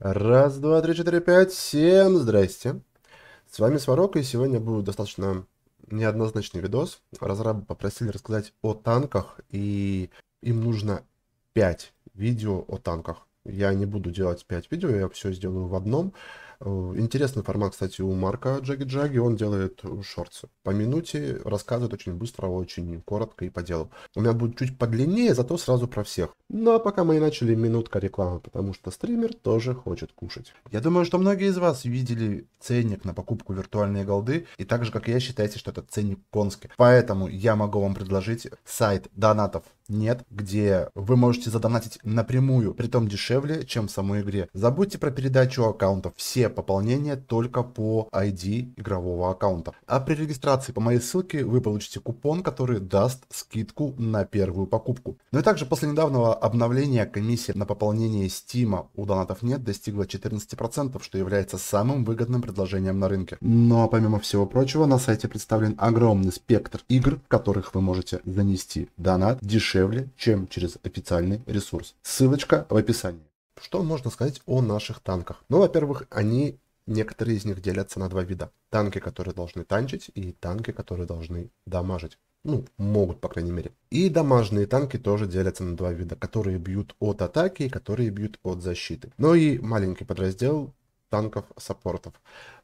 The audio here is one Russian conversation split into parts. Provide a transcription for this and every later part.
Раз, два, три, четыре, пять, всем здрасте. С вами Сварог, и сегодня будет достаточно неоднозначный видос. Разрабы попросили рассказать о танках, и им нужно 5 видео о танках. Я не буду делать 5 видео, я все сделаю в одном. Э, интересный формат, кстати, у Марка Джаги-Джаги. Он делает э, шорты по минуте, рассказывает очень быстро, очень коротко и по делу. У меня будет чуть подлиннее, зато сразу про всех. Ну а пока мы и начали минутка рекламы, потому что стример тоже хочет кушать. Я думаю, что многие из вас видели ценник на покупку виртуальной голды, и так же, как и я, считаете, что это ценник конский. Поэтому я могу вам предложить сайт донатов нет, где вы можете задонатить напрямую, при притом дешевле, чем в самой игре. Забудьте про передачу аккаунтов. Все пополнения только по ID игрового аккаунта. А при регистрации по моей ссылке вы получите купон, который даст скидку на первую покупку. Ну и также после недавнего обновления комиссия на пополнение Steam у донатов нет достигла 14%, что является самым выгодным предложением на рынке. Но ну а помимо всего прочего, на сайте представлен огромный спектр игр, в которых вы можете занести донат дешевле дешевле, чем через официальный ресурс. Ссылочка в описании. Что можно сказать о наших танках? Ну, во-первых, они некоторые из них делятся на два вида. Танки, которые должны танчить, и танки, которые должны дамажить. Ну, могут, по крайней мере. И дамажные танки тоже делятся на два вида, которые бьют от атаки и которые бьют от защиты. Но ну, и маленький подраздел танков саппортов.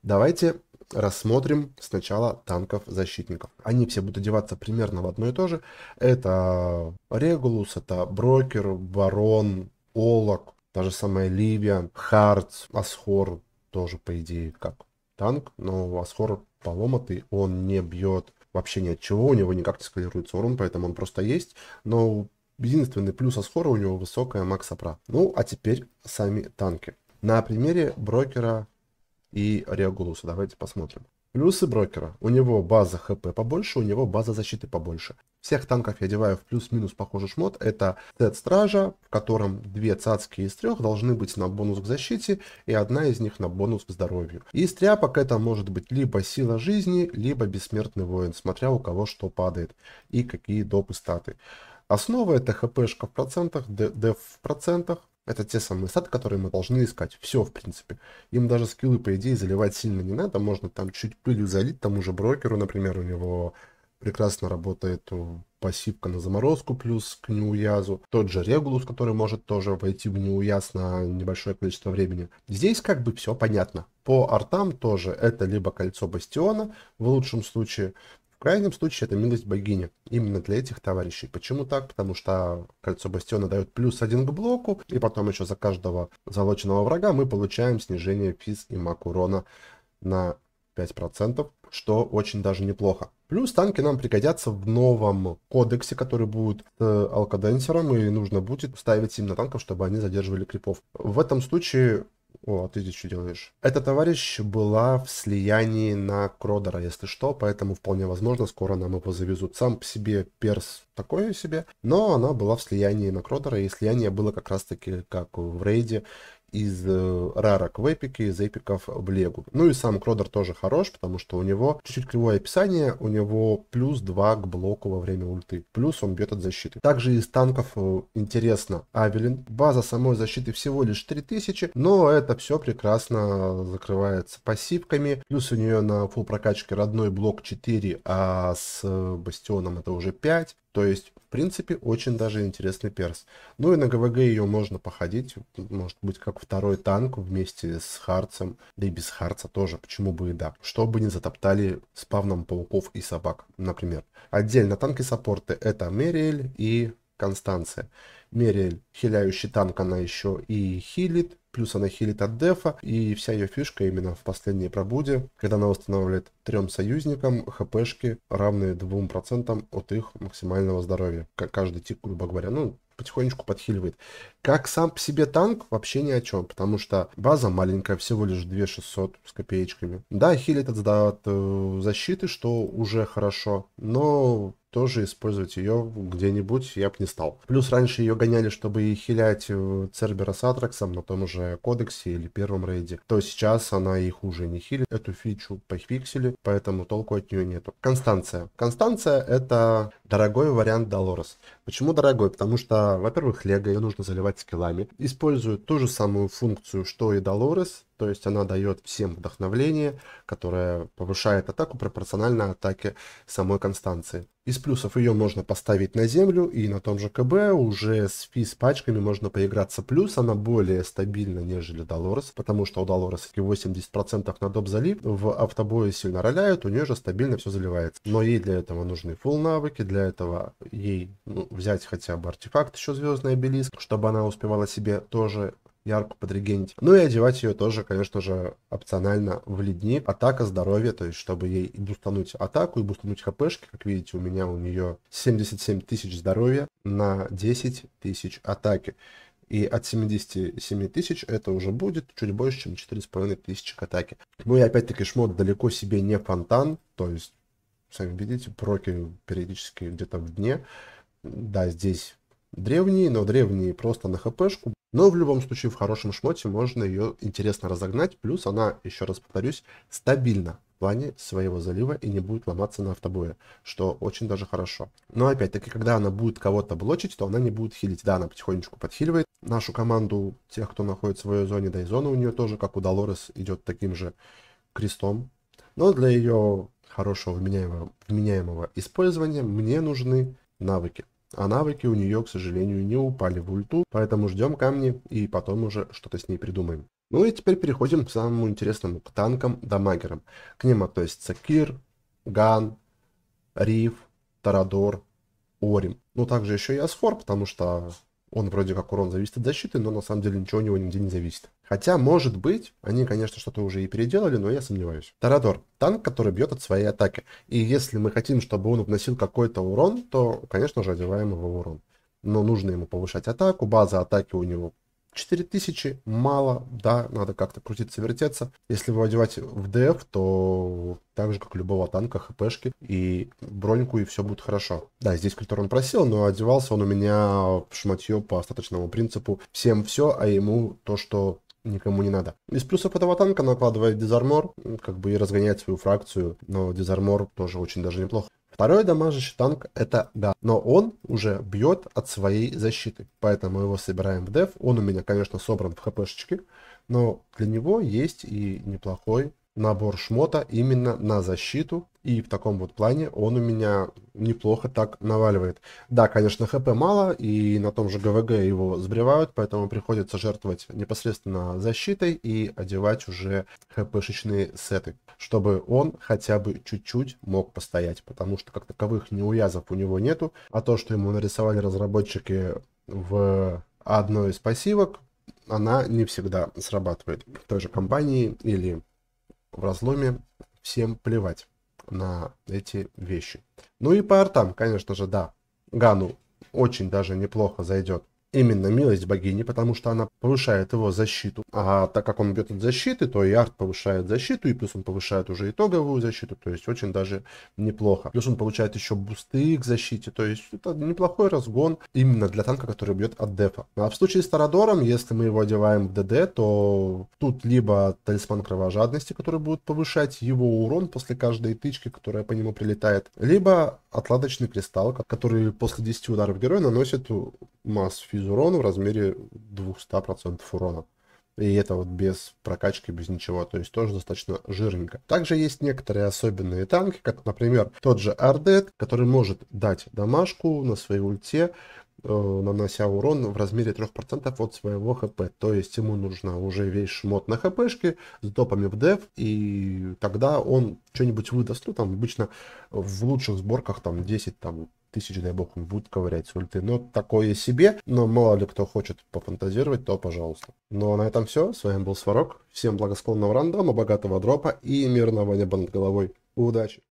Давайте рассмотрим сначала танков-защитников. Они все будут одеваться примерно в одно и то же. Это Регулус, это Брокер, Барон, Олок, та же самая Ливия, Харц, Асхор тоже, по идее, как танк, но Асхор поломатый, он не бьет вообще ни от чего, у него никак не скалируется урон, поэтому он просто есть, но единственный плюс Асхора у него высокая макс-апра. Ну, а теперь сами танки. На примере брокера и Риагулуса. Давайте посмотрим. Плюсы брокера. У него база хп побольше, у него база защиты побольше. Всех танков я одеваю в плюс-минус похожий шмот. Это сет стража, в котором две цацки из трех должны быть на бонус к защите, и одна из них на бонус к здоровью. Из тряпок это может быть либо сила жизни, либо бессмертный воин, смотря у кого что падает и какие допы статы. Основа это хпшка в процентах, деф в процентах, это те самые статы, которые мы должны искать. Все, в принципе. Им даже скиллы, по идее, заливать сильно не надо. Можно там чуть пылью залить тому же брокеру, например, у него прекрасно работает пассивка на заморозку плюс к неуязу. Тот же Регулус, который может тоже войти в неуяз на небольшое количество времени. Здесь как бы все понятно. По артам тоже это либо кольцо бастиона, в лучшем случае, в крайнем случае это милость богини. Именно для этих товарищей. Почему так? Потому что кольцо бастиона дает плюс один к блоку, и потом еще за каждого залоченного врага мы получаем снижение физ и маг урона на 5%, что очень даже неплохо. Плюс танки нам пригодятся в новом кодексе, который будет с э, алкаденсером, и нужно будет ставить им на танков, чтобы они задерживали крипов. В этом случае о, а ты здесь что делаешь? Эта товарищ была в слиянии на Кродера, если что, поэтому вполне возможно, скоро нам его завезут. Сам по себе перс такой себе, но она была в слиянии на Кродера, и слияние было как раз-таки, как в рейде, из э, рарок в эпике, из эпиков в легу. Ну и сам Кродер тоже хорош, потому что у него чуть-чуть кривое описание, у него плюс 2 к блоку во время ульты, плюс он бьет от защиты. Также из танков э, интересно Авелин. База самой защиты всего лишь 3000, но это все прекрасно закрывается пассивками. Плюс у нее на фул прокачке родной блок 4, а с э, бастионом это уже 5. То есть, в принципе, очень даже интересный перс. Ну и на ГВГ ее можно походить, может быть, как второй танк вместе с Харцем, да и без Харца тоже, почему бы и да. Чтобы не затоптали спавном пауков и собак, например. Отдельно танки саппорты это Мериэль и Констанция. Мериэль, хиляющий танк, она еще и хилит, Плюс она хилит от дефа, и вся ее фишка именно в последней пробуде, когда она восстанавливает трем союзникам хпшки, равные 2% от их максимального здоровья. Каждый тик, грубо говоря, ну, потихонечку подхиливает. Как сам по себе танк, вообще ни о чем, потому что база маленькая, всего лишь 2600 с копеечками. Да, хилит от э, защиты, что уже хорошо, но тоже использовать ее где-нибудь я бы не стал. Плюс раньше ее гоняли, чтобы и хилять э, Цербера с Атраксом на том же кодексе или первом рейде. То сейчас она их уже не хилит. Эту фичу пофиксили, поэтому толку от нее нету. Констанция. Констанция это Дорогой вариант Долорес. Почему дорогой? Потому что, во-первых, Лего, ее нужно заливать скиллами. Использует ту же самую функцию, что и Долорес, то есть она дает всем вдохновление, которое повышает атаку пропорционально атаке самой Констанции. Из плюсов ее можно поставить на землю и на том же КБ уже с физ пачками можно поиграться. Плюс она более стабильна, нежели Долорес, потому что у Долорес 80% на доп залив, в автобое сильно роляют, у нее же стабильно все заливается. Но ей для этого нужны фул навыки, для для этого ей ну, взять хотя бы артефакт еще звездный обелиск, чтобы она успевала себе тоже ярко подрегенить. Ну и одевать ее тоже, конечно же, опционально в ледник. Атака здоровья, то есть чтобы ей и бустануть атаку, и бустануть хпшки. Как видите, у меня у нее 77 тысяч здоровья на 10 тысяч атаки. И от 77 тысяч это уже будет чуть больше, чем 4,5 тысячи атаки. Ну и опять-таки шмот далеко себе не фонтан, то есть Сами видите, проки периодически где-то в дне. Да, здесь древние, но древние просто на хпшку. Но в любом случае в хорошем шмоте можно ее интересно разогнать. Плюс она, еще раз повторюсь, стабильна в плане своего залива и не будет ломаться на автобое, что очень даже хорошо. Но опять-таки, когда она будет кого-то блочить, то она не будет хилить. Да, она потихонечку подхиливает нашу команду, тех, кто находится в своей зоне, да и зона у нее тоже, как у Долорес, идет таким же крестом. Но для ее хорошего вменяемого, вменяемого использования мне нужны навыки. А навыки у нее, к сожалению, не упали в ульту, поэтому ждем камни и потом уже что-то с ней придумаем. Ну и теперь переходим к самому интересному, к танкам дамагерам. К ним относятся Кир, Ган, Риф, Тарадор, Орим. Ну также еще и Асфор, потому что он вроде как урон зависит от защиты, но на самом деле ничего у него нигде не зависит. Хотя, может быть, они, конечно, что-то уже и переделали, но я сомневаюсь. Торадор. Танк, который бьет от своей атаки. И если мы хотим, чтобы он вносил какой-то урон, то, конечно же, одеваем его в урон. Но нужно ему повышать атаку, база атаки у него 4000 мало, да, надо как-то крутиться, вертеться. Если вы одеваете в ДФ, то так же, как любого танка, хпшки и броньку, и все будет хорошо. Да, здесь Культурон просил, но одевался он у меня в шматье по остаточному принципу. Всем все, а ему то, что никому не надо. Из плюсов этого танка накладывает дизармор, как бы и разгоняет свою фракцию, но дизармор тоже очень даже неплохо. Второй дамажащий танк это да, но он уже бьет от своей защиты, поэтому его собираем в деф. Он у меня, конечно, собран в хпшечке, но для него есть и неплохой набор шмота именно на защиту и в таком вот плане он у меня неплохо так наваливает. Да, конечно, хп мало, и на том же ГВГ его сбривают, поэтому приходится жертвовать непосредственно защитой и одевать уже ХП-шечные сеты, чтобы он хотя бы чуть-чуть мог постоять, потому что как таковых неуязов у него нету, а то, что ему нарисовали разработчики в одной из пассивок, она не всегда срабатывает. В той же компании или в разломе всем плевать на эти вещи. Ну и по артам, конечно же, да. Гану очень даже неплохо зайдет именно милость богини, потому что она повышает его защиту. А так как он бьет от защиты, то и арт повышает защиту, и плюс он повышает уже итоговую защиту, то есть очень даже неплохо. Плюс он получает еще бусты к защите, то есть это неплохой разгон именно для танка, который бьет от дефа. А в случае с Тарадором, если мы его одеваем в ДД, то тут либо талисман кровожадности, который будет повышать его урон после каждой тычки, которая по нему прилетает, либо отладочный кристалл, который после 10 ударов героя наносит масс физурона в размере 200% урона. И это вот без прокачки, без ничего, то есть тоже достаточно жирненько. Также есть некоторые особенные танки, как, например, тот же Ардет, который может дать домашку на своей ульте, Э, нанося урон в размере 3% от своего хп. То есть ему нужно уже весь шмот на хпшке с допами в деф, и тогда он что-нибудь выдаст. Ну, там обычно в лучших сборках там 10 там, тысяч, дай бог, он будет ковырять с ульты. Но такое себе, но мало ли кто хочет пофантазировать, то пожалуйста. Ну а на этом все. С вами был Сварог. Всем благосклонного рандома, богатого дропа и мирного неба над головой. Удачи!